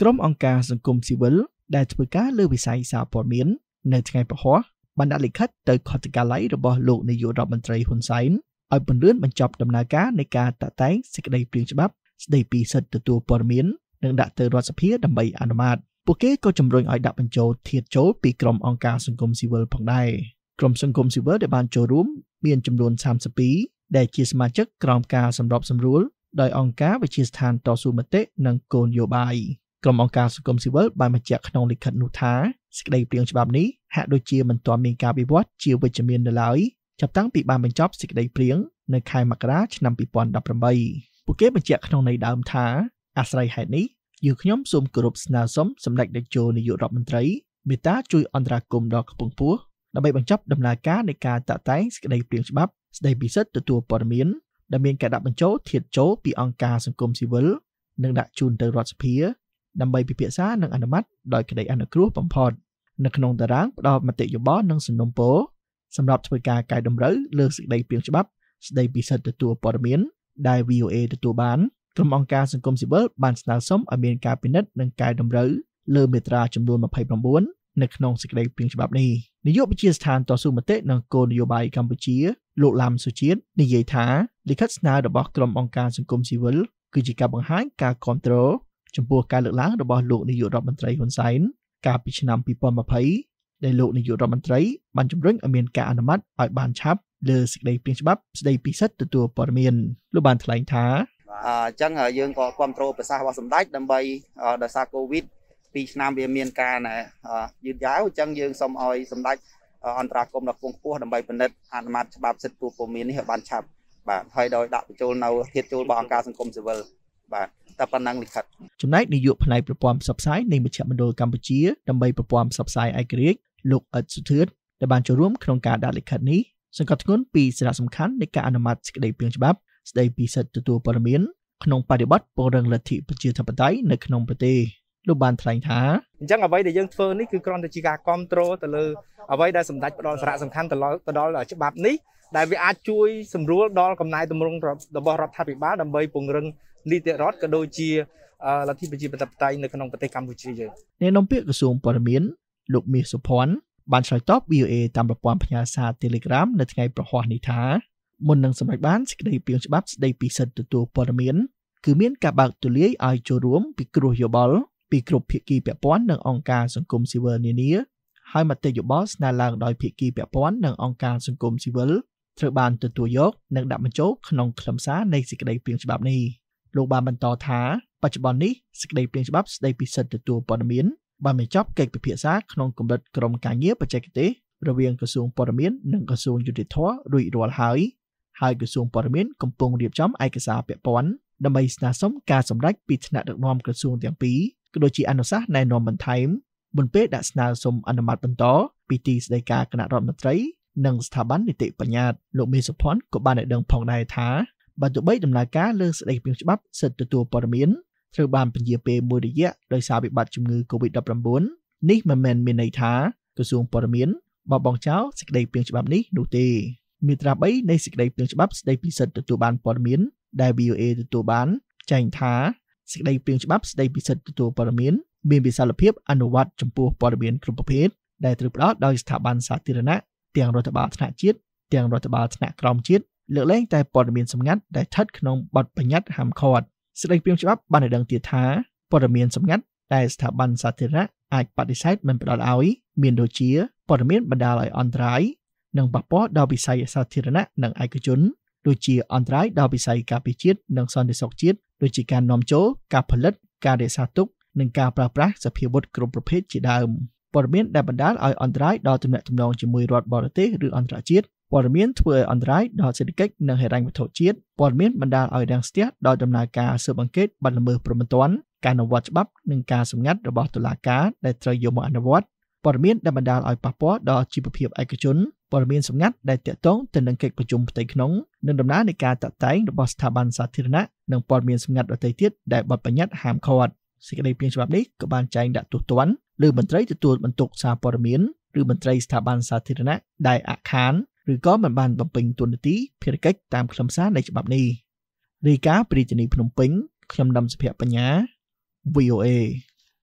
ក្រុមអង្គការសង្គមស៊ីវិលដែលធ្វើការលើវិស័យសារព័ត៌មាននៅថ្ងៃពហុបានដាក់លិខិតទៅខុទ្ទកាល័យរបស់លោកនាយករដ្ឋមន្ត្រីហ៊ុនសែនឲ្យពន្យារបញ្ចប់ដំណើរការនៃការតាក់តែងសេចក្តីព្រាងច្បាប់ស្តីពីសិទ្ធិទទួលព័ត៌មាននិងដាក់ទៅរដ្ឋសភាដើម្បីអនុម័តពួកគេក៏ជំរុញឲ្យដាក់បញ្ចូលធាតចូលពីក្រុមអង្គការសង្គមស៊ីវិលផងដែរក្រុមសង្គមស៊ីវិលដែលបានចូលរួមមានចំនួន32ដែលជាសមាជិកក្រុមការសម្របសម្រួលដោយអង្គការវិជាស្ថានតស៊ូមតិនិងគោលនយោបាយក្រុមអង្គការសង្គមស៊ីវិលបានបញ្ជាក់ក្នុងលិខិតនោះថាសេចក្តីព្រៀងច្បាប់នេះហាក់ដូចជាមិនទាន់មានការវិវត្តជាវិជ្ជមាននៅឡើយចាប់តាំងពីបានបញ្ចប់សេចក្តីព្រៀងនៅខែមករាឆ្នាំ2018ពួកគេបញ្ជាក់ក្នុងន័យដើមថាអាស្រ័យហេតុនេះយើងខ្ញុំសូមគោរពស្នើសុំសម្ដេចនាយកនាយករដ្ឋមន្ត្រីមេត្តាជួយអន្តរាគមដល់ខ្ពង់ពោះដើម្បីបញ្ចប់ដំណើរការនៃការតាក់តែងសេចក្តីព្រៀងច្បាប់ស្តីពីសិទ្ធិទទួលព័ត៌មានដែលមានការដាក់បញ្ចូលធាតចូលពីអង្គការសង្គមស៊ីវិលនិងដាក់ជូនទៅរដ្ឋសភាដើម្បីពិភាក្សានិងអនុម័តដោយក្តីអនុគ្រោះបំផុតនៅក្នុងតារាងផ្ដល់មតិយោបល់និងសំណុំពរសម្រាប់ធ្វើការកែតម្រូវលើសេចក្តីព្រៀងច្បាប់ស្តីពីសិទ្ធិទទួលព័ត៌មានដែល VOA ទទួលបានក្រុមអង្គការសង្គមស៊ីវិលបានស្នើសុំឲ្យមានការពិនិត្យនិងកែតម្រូវលើមាត្រាចំនួន29នៅក្នុងសេចក្តីព្រៀងច្បាប់នេះនាយកវិទ្យាស្ថានតស៊ូមតិនិងគោលនយោបាយកម្ពុជាលោកឡាំសុជាតិនិយាយថាលិខិតស្នើរបស់ក្រុមអង្គការសង្គមស៊ីវិលគឺជាការបង្ហាញការគ្រប់គ្រងចំពោះការលើកឡើងរបស់លោកនាយករដ្ឋមន្ត្រីហ៊ុនសែនកាលពីឆ្នាំ2020ដែលលោកនាយករដ្ឋមន្ត្រីបានជំរុញឲ្យមានការអនុម័តឲ្យបានឆាប់លើសេចក្តីព្រាងច្បាប់ស្តីពីសិទ្ធិទទួលព័ត៌មានលោកបានថ្លែងថាអញ្ចឹងយើងក៏គ្រប់គ្រងប្រសាសន៍របស់សម្ដេចដើម្បីដោយសារកូវីដ2ឆ្នាំវាមានការណែយឺតយ៉ាវអញ្ចឹងយើងសូមឲ្យសម្ដេចអន្តរាគមដល់គង់ខ្ពស់ដើម្បីពិនិត្យអនុម័តច្បាប់សិទ្ធិពលពលមាននេះឲ្យបានឆាប់បាទហើយដោយដាក់បញ្ចូលនៅធាតចូលរបស់អង្គការសង្គមស៊ីវិលបាទតែប៉ុណ្ណឹងលិខិតចំណែកនាយកផ្នែកប្រព័ន្ធផ្សព្វផ្សាយនៃមជ្ឈមណ្ឌលកម្ពុជា ដើម្បីប្រព័ន្ធផ្សព្វផ្សាយឯករាជ្យលោកអ៊ិតសុធឿនដែលបានចូលរួមក្នុងការដាក់លិខិតនេះសង្កត់ធ្ងន់ពីសារៈសំខាន់នៃការអនុម័តសេចក្តីព្រាងច្បាប់ស្តីពីសិទ្ធិទទួលព័ត៌មានក្នុងបរិបទពង្រឹងលទ្ធិប្រជាធិបតេយ្យនៅក្នុងប្រទេសលោកបានថ្លែងថាអញ្ចឹងអ្វីដែលយើងធ្វើនេះគឺគ្រាន់តែជាការគ្រប់គ្រងទៅលើអ្វីដែលសម្ដេចផ្ដល់សារៈសំខាន់ទៅដល់ច្បាប់នេះដែលវាអាចជួយសម្រួលដល់កំណែតម្រង់របស់រដ្ឋាភិបាលដើម្បីពង្រឹងនីតិរដ្ឋក៏ដូចជាលទ្ធិប្រជាធិបតេយ្យនៅក្នុងប្រទេសកម្ពុជាយើងអ្នកនាំពាក្យក្រសួងព័ត៌មានលោកមាសសុភ័ណ្ឌបានឆ្លើយតប VOA តាមប្រព័ន្ធផ្ញើសារ Telegram នៅថ្ងៃប្រហ័សនេះថាមុននឹងសម្រេចបានសេចក្តីព្រៀងច្បាប់ស្តីពីសិទ្ធិទទួលព័ត៌មានគឺមានការបើកទូលាយឲ្យចូលរួមពីគ្រោះយោបល់ពីគ្រប់ភាគីពាក់ព័ន្ធនិងអង្គការសង្គមស៊ីវិលនានាហើយមតិយោបល់ស្នើឡើងដោយភាគីពាក់ព័ន្ធនិងអង្គការសង្គមស៊ីវិលត្រូវបានទទួលយកនិងដាក់បញ្ចូលក្នុងខ្លឹមសារនៃសេចក្តីព្រៀងច្បាប់នេះ។លោកបានបន្តថាបច្ចុប្បន្ននេះសេចក្តីព្រាងច្បាប់ស្តីពីសិទ្ធិទទួលព័ត៌មានបានបញ្ចប់កិច្ចពិភាក្សាក្នុងកម្រិតក្រុមការងារបច្ចេកទេសរវាងក្រសួងព័ត៌មាននិងក្រសួងយុតិធម៌រួចរាល់ហើយហើយក្រសួងព័ត៌មានកំពុងរៀបចំឯកសារពាក់ព័ន្ធដើម្បីស្នើសុំការសម្រេចពីថ្នាក់ដឹកនាំក្រសួងទាំងពីរក៏ដូចជាអនុសាសន៍ណែនាំបន្ថែមមុនពេលដាក់ស្នើសុំអនុម័តបន្តពីទីស្តីការគណៈរដ្ឋមន្ត្រីនិងស្ថាប័ននីតិបញ្ញត្តិលោកមេសុផាន់ក៏បានឲ្យដឹងផងដែរថាបានទោះបីដំណើរការលើសេចក្តីពីច្បាប់សិទ្ធិទទួលព័ត៌មានត្រូវបានពន្យាពេលមួយរយៈដោយសារវិបត្តិជំងឺ Covid-19 នេះមិនមែនមានន័យថាក្រសួងព័ត៌មានបបងចោលសេចក្តីពីច្បាប់នេះនោះទេ មាត្រា3នៃសេចក្តីពីច្បាប់ស្តីពីសិទ្ធិទទួលបានព័ត៌មានដែល VOA ទទួលបានចែងថាសេចក្តីពីច្បាប់ស្តីពីសិទ្ធិទទួលព័ត៌មាន មានវិសាលភាពអនុវត្តចំពោះព័ត៌មានគ្រប់ប្រភេទដែលត្រូវផ្ដល់ដោយស្ថាប័នសាធារណៈទាំងរដ្ឋបាលថ្នាក់ជាតិទាំងរដ្ឋបាលថ្នាក់ក្រោមជាតិលើកលែងតែព័ត៌មានសម្ងាត់ដែលស្ថិតក្នុងបទបញ្ញត្តិហាមឃាត់សេចក្តីព្រាងច្បាប់បានឲ្យដឹងទៀតថាព័ត៌មានសម្ងាត់ដែលស្ថាប័នសាធារណៈអាចបដិសេធមិនផ្តល់ឲ្យ មានដូចជាព័ត៌មានបណ្តាលឲ្យអន្តរាយនិងប៉ះពាល់ដល់វិស័យសាធារណៈនិងឯកជនដូចជាអន្តរាយដល់វិស័យការពារជាតិនិងសន្តិសុខជាតិដូចជាការនាំចូលការផលិតការរក្សាទុកនិងការប្រើប្រាស់សភាវុធគ្រប់ប្រភេទជាដើមព័ត៌មានដែលបណ្តាលឲ្យអន្តរាយដល់ទំនាក់ទំនងជាមួយរដ្ឋបរទេសឬអន្តរជាតិព័ត៌មានធ្វើឲ្យអន្តរាយដល់សេដ្ឋកិច្ចនិងហិរញ្ញវត្ថុជាតិព័ត៌មានបណ្ដាលឲ្យរាំងស្ទះដល់ដំណើរការស៊ើបអង្កេតបាត់ល្មើសព្រហ្មទណ្ឌការអនុវត្តច្បាប់និងការសម្ងាត់របស់តុលាការដែលត្រូវយកមកអនុវត្តព័ត៌មានដែលបណ្ដាលឲ្យប៉ះពាល់ដល់ជីវភាពឯកជនព័ត៌មានសម្ងាត់ដែលទាក់ទងទៅនឹងកិច្ចប្រជុំផ្ទៃក្នុងនិងដំណើរនៃការតាក់តែងរបស់ស្ថាប័នសាធារណៈនិងព័ត៌មានសម្ងាត់ដទៃទៀតដែលបទបញ្ញត្តិហាមឃាត់សេចក្តីព្រាងច្បាប់នេះក៏បានចែងដាក់ទោសទណ្ឌលើមន្ត្រីទទួលបន្ទុកសារព័ត៌មានឬមន្ត្រីស្ថាប័នសាធារណៈដែលអខានឬក៏មិនបានបំពេញតួនាទី ភារកិច្ចតាមខ្លឹមសារនៃច្បាប់នេះរាយការណ៍ពីរាជធានីភ្នំពេញខ្ញុំដំសុភ័ក្របញ្ញា VOA